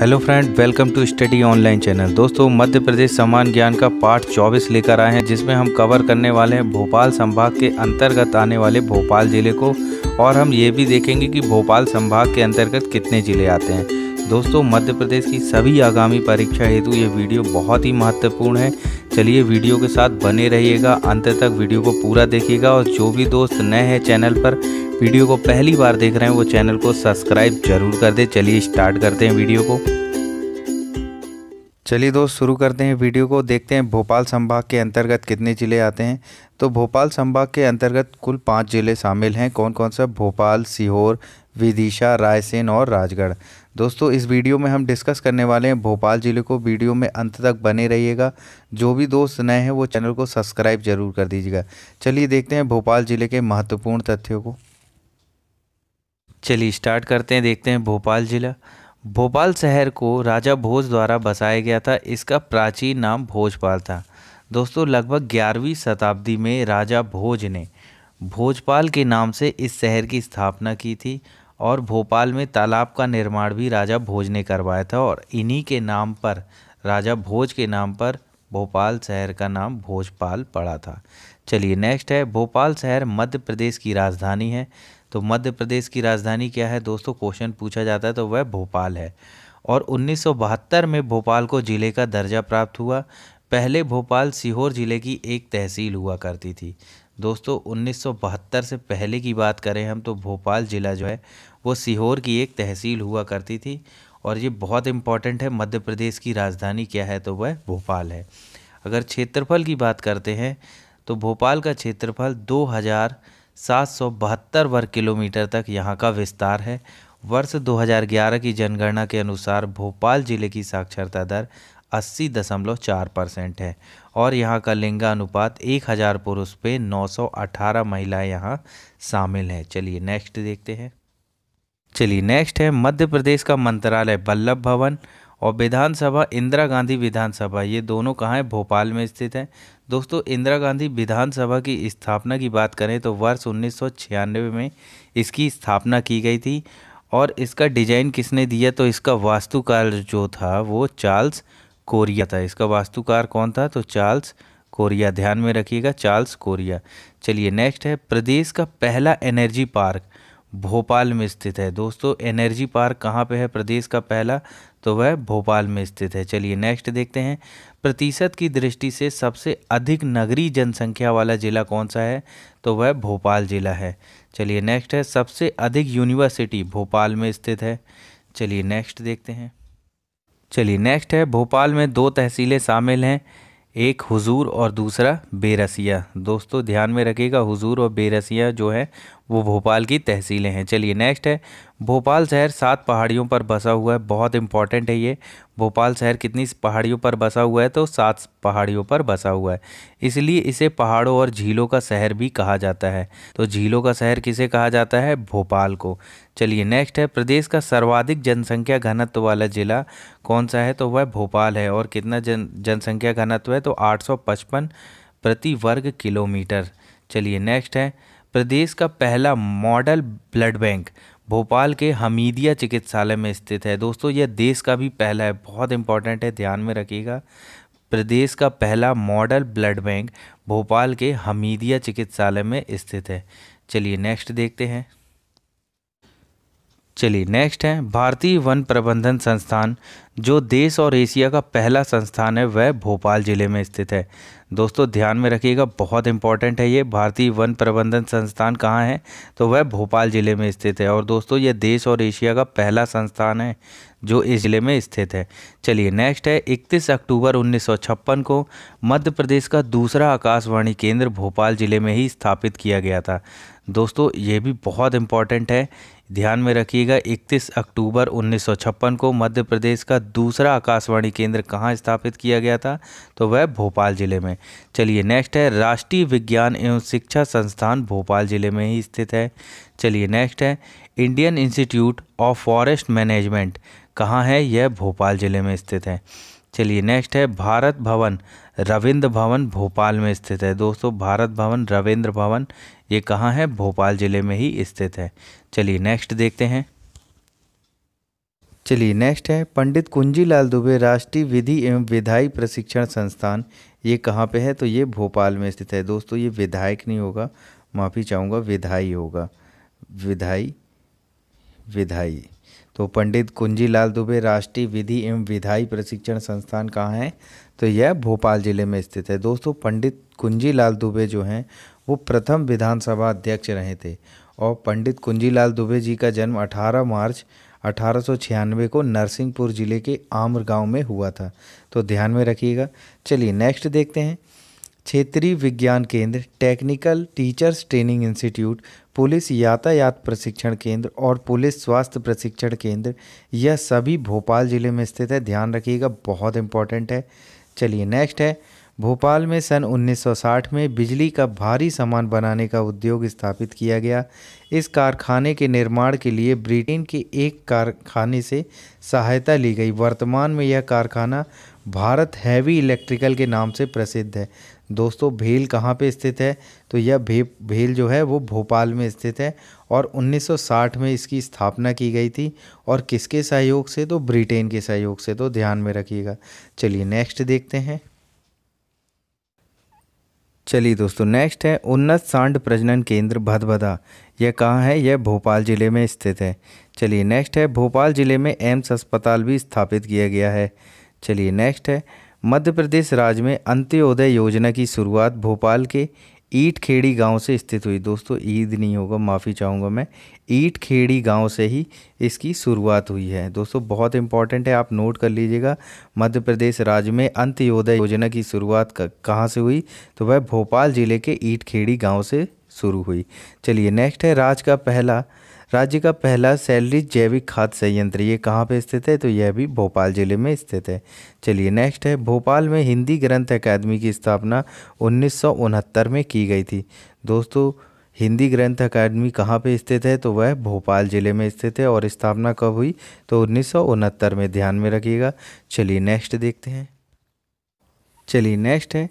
hello friend welcome to study online channel दोस्तों मध्य प्रदेश समान ज्ञान का पार्ट 24 लेकर आए हैं जिसमें हम कवर करने वाले हैं भोपाल संभाग के अंतर्गत आने वाले भोपाल ज़िले को और हम ये भी देखेंगे कि भोपाल संभाग के अंतर्गत कितने ज़िले आते हैं दोस्तों मध्य प्रदेश की सभी आगामी परीक्षा हेतु ये वीडियो बहुत ही महत्वपूर्ण है चलिए वीडियो के साथ बने रहिएगा अंत तक वीडियो को पूरा देखिएगा और जो भी दोस्त नए हैं चैनल पर वीडियो को पहली बार देख रहे हैं वो चैनल को सब्सक्राइब जरूर कर दे चलिए स्टार्ट करते हैं वीडियो को चलिए दोस्त शुरू करते हैं वीडियो को देखते हैं भोपाल संभाग के अंतर्गत कितने ज़िले आते हैं तो भोपाल संभाग के अंतर्गत कुल पाँच ज़िले शामिल हैं कौन कौन सा भोपाल सीहोर विदिशा रायसेन और राजगढ़ दोस्तों इस वीडियो में हम डिस्कस करने वाले हैं भोपाल ज़िले को वीडियो में अंत तक बने रहिएगा जो भी दोस्त नए हैं वो चैनल को सब्सक्राइब जरूर कर दीजिएगा चलिए देखते हैं भोपाल ज़िले के महत्वपूर्ण तथ्यों को चलिए स्टार्ट करते हैं देखते हैं भोपाल ज़िला भोपाल शहर को राजा भोज द्वारा बसाया गया था इसका प्राचीन नाम भोजपाल था दोस्तों लगभग ग्यारहवीं शताब्दी में राजा भोज ने भोजपाल के नाम से इस शहर की स्थापना की थी और भोपाल में तालाब का निर्माण भी राजा भोज ने करवाया था और इन्हीं के नाम पर राजा भोज के नाम पर भोपाल शहर का नाम भोजपाल पड़ा था चलिए नेक्स्ट है भोपाल शहर मध्य प्रदेश की राजधानी है तो मध्य प्रदेश की राजधानी क्या है दोस्तों क्वेश्चन पूछा जाता है तो वह भोपाल है और उन्नीस में भोपाल को ज़िले का दर्जा प्राप्त हुआ पहले भोपाल सीहोर ज़िले की एक तहसील हुआ करती थी दोस्तों 1972 से पहले की बात करें हम तो भोपाल ज़िला जो है वो सीहोर की एक तहसील हुआ करती थी और ये बहुत इम्पॉर्टेंट है मध्य प्रदेश की राजधानी क्या है तो वह भोपाल है अगर क्षेत्रफल की बात करते हैं तो भोपाल का क्षेत्रफल दो हज़ार सात सौ बहत्तर वर्ग किलोमीटर तक यहाँ का विस्तार है वर्ष 2011 की जनगणना के अनुसार भोपाल ज़िले की साक्षरता दर अस्सी दशमलव चार परसेंट है और यहाँ का लिंगानुपात एक हज़ार पुरुष पे 918 महिलाएं यहाँ शामिल हैं चलिए नेक्स्ट देखते हैं चलिए नेक्स्ट है मध्य प्रदेश का मंत्रालय बल्लभ भवन और विधानसभा इंदिरा गांधी विधानसभा ये दोनों कहाँ हैं भोपाल में स्थित हैं दोस्तों इंदिरा गांधी विधानसभा की स्थापना की बात करें तो वर्ष उन्नीस में इसकी स्थापना की गई थी और इसका डिजाइन किसने दिया तो इसका वास्तुकार जो था वो चार्ल्स कोरिया था इसका वास्तुकार कौन था तो चार्ल्स कोरिया ध्यान में रखिएगा चार्ल्स कोरिया चलिए नेक्स्ट है प्रदेश का पहला एनर्जी पार्क भोपाल में स्थित है दोस्तों एनर्जी पार्क कहाँ पे है प्रदेश का पहला तो वह भोपाल में स्थित है चलिए नेक्स्ट देखते हैं प्रतिशत की दृष्टि से सबसे अधिक नगरीय जनसंख्या वाला ज़िला कौन सा है तो वह भोपाल ज़िला है चलिए नेक्स्ट है सबसे अधिक यूनिवर्सिटी भोपाल में स्थित है चलिए नेक्स्ट देखते हैं चलिए नेक्स्ट है भोपाल में दो तहसीलें शामिल हैं एक हुजूर और दूसरा बेरसिया दोस्तों ध्यान में रखिएगा हुजूर और बेरसिया जो है वो भोपाल की तहसीलें हैं चलिए नेक्स्ट है भोपाल शहर सात पहाड़ियों पर बसा हुआ है बहुत इंपॉर्टेंट है ये भोपाल शहर कितनी पहाड़ियों पर बसा हुआ है तो सात पहाड़ियों पर बसा हुआ है इसलिए इसे पहाड़ों और झीलों का शहर भी कहा जाता है तो झीलों का शहर किसे कहा जाता है भोपाल को चलिए नेक्स्ट है प्रदेश का सर्वाधिक जनसंख्या घनत्व वाला जिला कौन सा है तो वह भोपाल है और कितना जन जनसंख्या घनत्व है तो आठ प्रति वर्ग किलोमीटर चलिए नेक्स्ट है प्रदेश का पहला मॉडल ब्लड बैंक भोपाल के हमीदिया चिकित्सालय में स्थित है दोस्तों यह देश का भी पहला है बहुत इंपॉर्टेंट है ध्यान में रखिएगा प्रदेश का पहला मॉडल ब्लड बैंक भोपाल के हमीदिया चिकित्सालय में स्थित है चलिए नेक्स्ट देखते हैं चलिए नेक्स्ट है भारतीय वन प्रबंधन संस्थान जो देश और एशिया का पहला संस्थान है वह भोपाल ज़िले में स्थित है दोस्तों ध्यान में रखिएगा बहुत इंपॉर्टेंट है ये भारतीय वन प्रबंधन संस्थान कहाँ है तो वह भोपाल ज़िले में स्थित है और दोस्तों यह देश और एशिया का पहला संस्थान है जो इस ज़िले में स्थित है चलिए नेक्स्ट है 31 अक्टूबर उन्नीस को मध्य प्रदेश का दूसरा आकाशवाणी केंद्र भोपाल ज़िले में ही स्थापित किया गया था दोस्तों ये भी बहुत इम्पॉर्टेंट है ध्यान में रखिएगा 31 अक्टूबर 1956 को मध्य प्रदेश का दूसरा आकाशवाणी केंद्र कहाँ स्थापित किया गया था तो वह भोपाल ज़िले में चलिए नेक्स्ट है राष्ट्रीय विज्ञान एवं शिक्षा संस्थान भोपाल ज़िले में ही स्थित है चलिए नेक्स्ट है Indian Institute of Forest Management कहाँ है यह भोपाल ज़िले में स्थित है चलिए नेक्स्ट है भारत भवन रविंद्र भवन भोपाल में स्थित है दोस्तों भारत भवन रविंद्र भवन ये कहाँ है भोपाल ज़िले में ही स्थित है चलिए नेक्स्ट देखते हैं चलिए नेक्स्ट है पंडित कुंजीलाल दुबे राष्ट्रीय विधि एवं विधायी प्रशिक्षण संस्थान ये कहाँ पे है तो ये भोपाल में स्थित है दोस्तों ये विधायक नहीं होगा माफ़ी चाहूँगा विधायी होगा विधायी विधाई तो पंडित कुंजीलाल दुबे राष्ट्रीय विधि एवं विधाई प्रशिक्षण संस्थान कहाँ है तो यह भोपाल ज़िले में स्थित है दोस्तों पंडित कुंजीलाल दुबे जो हैं वो प्रथम विधानसभा अध्यक्ष रहे थे और पंडित कुंजीलाल दुबे जी का जन्म 18 मार्च अठारह को नरसिंहपुर ज़िले के आम्र गांव में हुआ था तो ध्यान में रखिएगा चलिए नेक्स्ट देखते हैं क्षेत्रीय विज्ञान केंद्र technical teachers training institute police यातायात प्रशिक्षण केंद्र और पुलिस स्वास्थ्य प्रशिक्षण केंद्र यह सभी भोपाल ज़िले में स्थित है ध्यान रखिएगा बहुत इंपॉर्टेंट है चलिए नेक्स्ट है भोपाल में सन 1960 में बिजली का भारी सामान बनाने का उद्योग स्थापित किया गया इस कारखाने के निर्माण के लिए ब्रिटेन के एक कारखाने से सहायता ली गई वर्तमान में यह कारखाना भारत हैवी इलेक्ट्रिकल के नाम से प्रसिद्ध है दोस्तों भील कहाँ पे स्थित है तो यह भील जो है वो भोपाल में स्थित है और 1960 में इसकी स्थापना की गई थी और किसके सहयोग से तो ब्रिटेन के सहयोग से तो ध्यान में रखिएगा चलिए नेक्स्ट देखते हैं चलिए दोस्तों नेक्स्ट है उन्नत सांड प्रजनन केंद्र भदभदा यह कहाँ है यह भोपाल ज़िले में स्थित है चलिए नेक्स्ट है भोपाल ज़िले में एम्स अस्पताल भी स्थापित किया गया है चलिए नेक्स्ट है मध्य प्रदेश राज्य में अंत्योदय योजना की शुरुआत भोपाल के ईट खेड़ी गाँव से स्थित हुई दोस्तों ईद नहीं होगा माफ़ी चाहूँगा मैं ईट खेड़ी गाँव से ही इसकी शुरुआत हुई है दोस्तों बहुत इंपॉर्टेंट है आप नोट कर लीजिएगा मध्य प्रदेश राज्य में अंत्योदय योजना की शुरुआत कहाँ से हुई तो वह भोपाल ज़िले के ईट खेड़ी गाँव से शुरू हुई चलिए नेक्स्ट है राज्य का पहला राज्य का पहला सैलरी जैविक खाद संयंत्र ये कहाँ पे स्थित है तो यह भी भोपाल ज़िले में स्थित है चलिए नेक्स्ट है भोपाल में हिंदी ग्रंथ अकादमी की स्थापना उन्नीस में की गई थी दोस्तों हिंदी ग्रंथ अकादमी कहाँ पे स्थित है तो वह भोपाल ज़िले में स्थित है और स्थापना कब हुई तो उन्नीस में ध्यान में रखिएगा चलिए नेक्स्ट देखते हैं चलिए नेक्स्ट है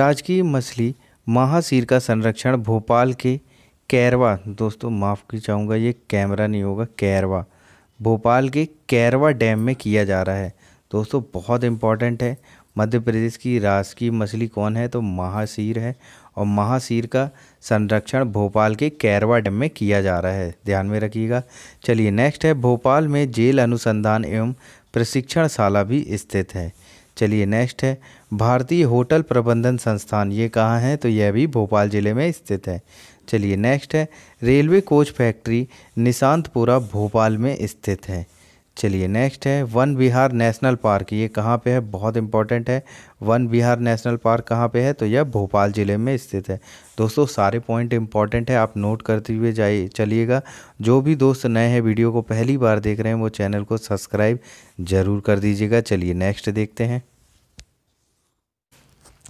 राजकीय मछली महासीर का संरक्षण भोपाल के कैरवा दोस्तों माफ़ की चाहूँगा ये कैमरा नहीं होगा कैरवा भोपाल के कैरवा डैम में किया जा रहा है दोस्तों बहुत इम्पॉर्टेंट है मध्य प्रदेश की राजकीय मछली कौन है तो महाशीर है और महाशीर का संरक्षण भोपाल के कैरवा डैम में किया जा रहा है ध्यान में रखिएगा चलिए नेक्स्ट है भोपाल में जेल अनुसंधान एवं प्रशिक्षणशाला भी स्थित है चलिए नेक्स्ट है भारतीय होटल प्रबंधन संस्थान ये कहाँ है तो यह भी भोपाल ज़िले में स्थित है चलिए नेक्स्ट है railway coach factory Nishantpura Bhopal में स्थित है चलिए नेक्स्ट है वन बिहार नेशनल पार्क ये कहाँ पे है बहुत इंपॉर्टेंट है वन बिहार नेशनल पार्क कहाँ पे है तो यह भोपाल ज़िले में स्थित है दोस्तों सारे पॉइंट इंपॉर्टेंट है आप नोट करते हुए जाइए चलिएगा जो भी दोस्त नए हैं वीडियो को पहली बार देख रहे हैं वो चैनल को सब्सक्राइब ज़रूर कर दीजिएगा चलिए नेक्स्ट देखते हैं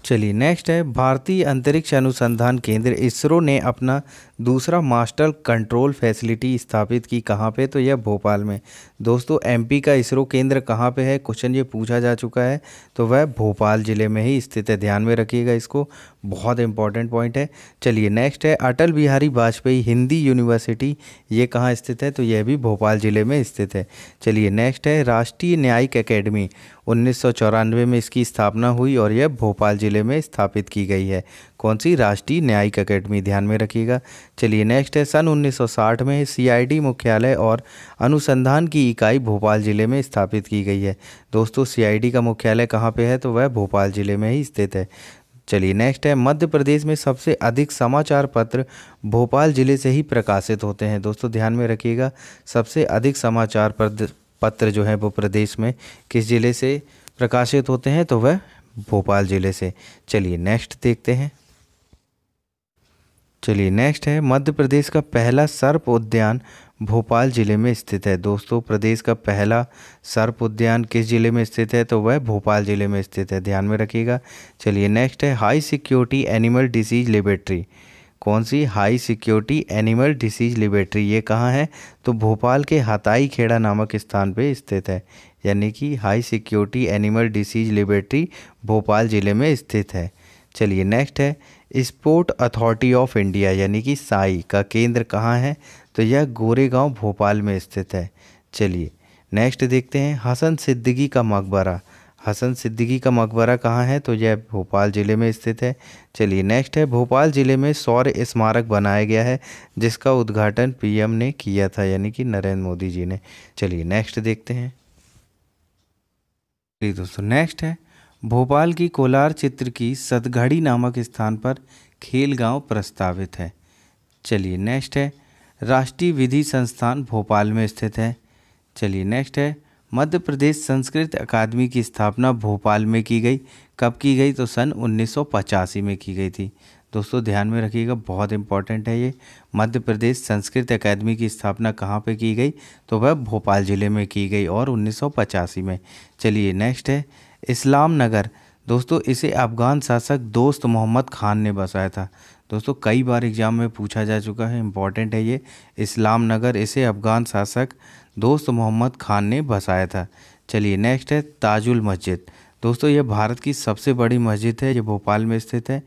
चलिए नेक्स्ट है भारतीय अंतरिक्ष अनुसंधान केंद्र इसरो ने अपना दूसरा मास्टर कंट्रोल फैसिलिटी स्थापित की कहाँ पे तो यह भोपाल में दोस्तों एमपी का इसरो केंद्र कहाँ पे है क्वेश्चन ये पूछा जा चुका है तो वह भोपाल ज़िले में ही स्थित है ध्यान में रखिएगा इसको बहुत इंपॉर्टेंट पॉइंट है चलिए नेक्स्ट है अटल बिहारी वाजपेयी हिंदी यूनिवर्सिटी ये कहाँ स्थित है तो यह भी भोपाल ज़िले में स्थित है चलिए नेक्स्ट है राष्ट्रीय न्यायिक अकेडमी उन्नीस में इसकी स्थापना हुई और यह भोपाल ज़िले जिले में स्थापित की गई है कौन सी राष्ट्रीय न्यायिक अकेडमी ध्यान में रखिएगा चलिए नेक्स्ट है सन 1960 में सीआईडी मुख्यालय और अनुसंधान की इकाई भोपाल जिले में स्थापित की गई है दोस्तों सीआईडी का मुख्यालय कहाँ पे है तो वह भोपाल जिले में ही स्थित है चलिए नेक्स्ट है मध्य प्रदेश में सबसे अधिक समाचार पत्र भोपाल ज़िले से ही प्रकाशित होते हैं दोस्तों ध्यान में रखिएगा सबसे अधिक समाचार पत्र जो है वो प्रदेश में किस ज़िले से प्रकाशित होते हैं तो वह भोपाल ज़िले से चलिए नेक्स्ट देखते हैं चलिए नेक्स्ट है मध्य प्रदेश का पहला सर्प उद्यान भोपाल ज़िले में स्थित है दोस्तों प्रदेश का पहला सर्प उद्यान किस ज़िले में स्थित है तो वह भोपाल ज़िले में स्थित है ध्यान में रखिएगा चलिए नेक्स्ट है high security animal disease laboratory कौन सी high security animal disease laboratory ये कहाँ है तो भोपाल के हताई खेड़ा नामक स्थान पे स्थित है यानी कि high security animal disease laboratory Bhopal ज़िले में स्थित है चलिए नेक्स्ट है स्पोर्ट अथॉरिटी ऑफ इंडिया यानी कि साई का केंद्र कहाँ है तो यह गोरेगांव भोपाल में स्थित है चलिए नेक्स्ट देखते हैं हसन सिद्दीकी का मकबरा हसन सिद्दीकी का मकबरा कहाँ है तो यह भोपाल ज़िले में स्थित है चलिए नेक्स्ट है भोपाल ज़िले में सौर्य स्मारक बनाया गया है जिसका उद्घाटन पीएम ने किया था यानी कि नरेंद्र मोदी जी ने चलिए नेक्स्ट देखते हैं चलिए दोस्तों नेक्स्ट है भोपाल की कोलार चित्र की सतघड़ी नामक स्थान पर खेल गाँव प्रस्तावित है चलिए नेक्स्ट है राष्ट्रीय विधि संस्थान भोपाल में स्थित है चलिए नेक्स्ट है मध्य प्रदेश संस्कृत अकादमी की स्थापना भोपाल में की गई कब की गई तो सन उन्नीस में की गई थी दोस्तों ध्यान में रखिएगा बहुत इंपॉर्टेंट है ये मध्य प्रदेश संस्कृत अकादमी की स्थापना कहाँ पे की गई तो वह भोपाल ज़िले में की गई और उन्नीस में चलिए नेक्स्ट है इस्लाम नगर दोस्तों इसे अफ़गान शासक दोस्त मोहम्मद खान ने बसाया था दोस्तों कई बार एग्ज़ाम में पूछा जा चुका है इम्पॉर्टेंट है ये इस्लाम नगर इसे अफ़गान शासक दोस्त मोहम्मद खान ने बसाया था चलिए नेक्स्ट है ताजुल मस्जिद दोस्तों यह भारत की सबसे बड़ी मस्जिद है ये भोपाल में स्थित है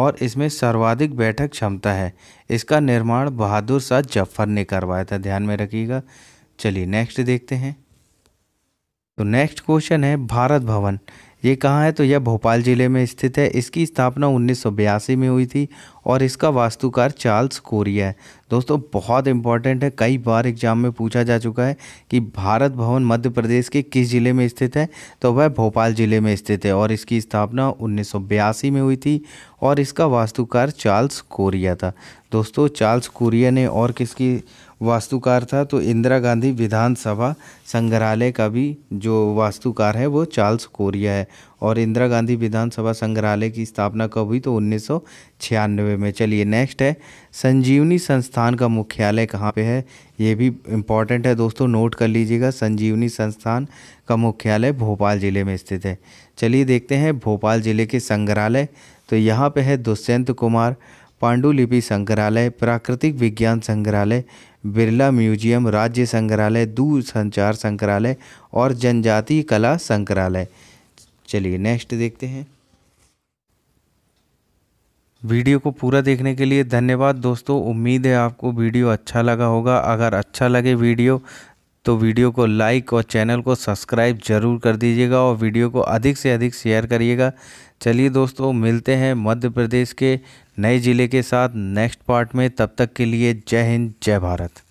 और इसमें सर्वाधिक बैठक क्षमता है इसका निर्माण बहादुर शाह जफर ने करवाया था ध्यान में रखिएगा चलिए नेक्स्ट देखते हैं तो नेक्स्ट क्वेश्चन है भारत भवन ये कहाँ है तो यह भोपाल ज़िले में स्थित है इसकी स्थापना उन्नीस में हुई थी और इसका वास्तुकार चार्ल्स कोरिया है दोस्तों बहुत इंपॉर्टेंट है कई बार एग्जाम में पूछा जा चुका है कि भारत भवन मध्य प्रदेश के किस ज़िले में स्थित है तो वह भोपाल ज़िले में स्थित है और इसकी स्थापना उन्नीस में हुई थी और इसका वास्तुकार चार्ल्स कोरिया था दोस्तों चार्ल्स कोरिया ने और किसकी वास्तुकार था तो इंदिरा गांधी विधानसभा संग्रहालय का भी जो वास्तुकार है वो चार्ल्स कोरिया है और इंदिरा गांधी विधानसभा संग्रहालय की स्थापना कब हुई तो उन्नीस में चलिए नेक्स्ट है संजीवनी संस्थान का मुख्यालय कहाँ पे है ये भी इम्पॉर्टेंट है दोस्तों नोट कर लीजिएगा संजीवनी संस्थान का मुख्यालय भोपाल ज़िले में स्थित है चलिए देखते हैं भोपाल ज़िले के संग्रहालय तो यहाँ पर है दुष्यंत कुमार पांडुलिपि संग्रहालय प्राकृतिक विज्ञान संग्रहालय बिरला म्यूजियम राज्य संग्रहालय दूरसंचार संग्रहालय और जनजातीय कला संग्रहालय चलिए नेक्स्ट देखते हैं वीडियो को पूरा देखने के लिए धन्यवाद दोस्तों उम्मीद है आपको वीडियो अच्छा लगा होगा अगर अच्छा लगे वीडियो तो वीडियो को लाइक और चैनल को सब्सक्राइब ज़रूर कर दीजिएगा और वीडियो को अधिक से अधिक शेयर करिएगा चलिए दोस्तों मिलते हैं मध्य प्रदेश के नए ज़िले के साथ नेक्स्ट पार्ट में तब तक के लिए जय हिंद जय भारत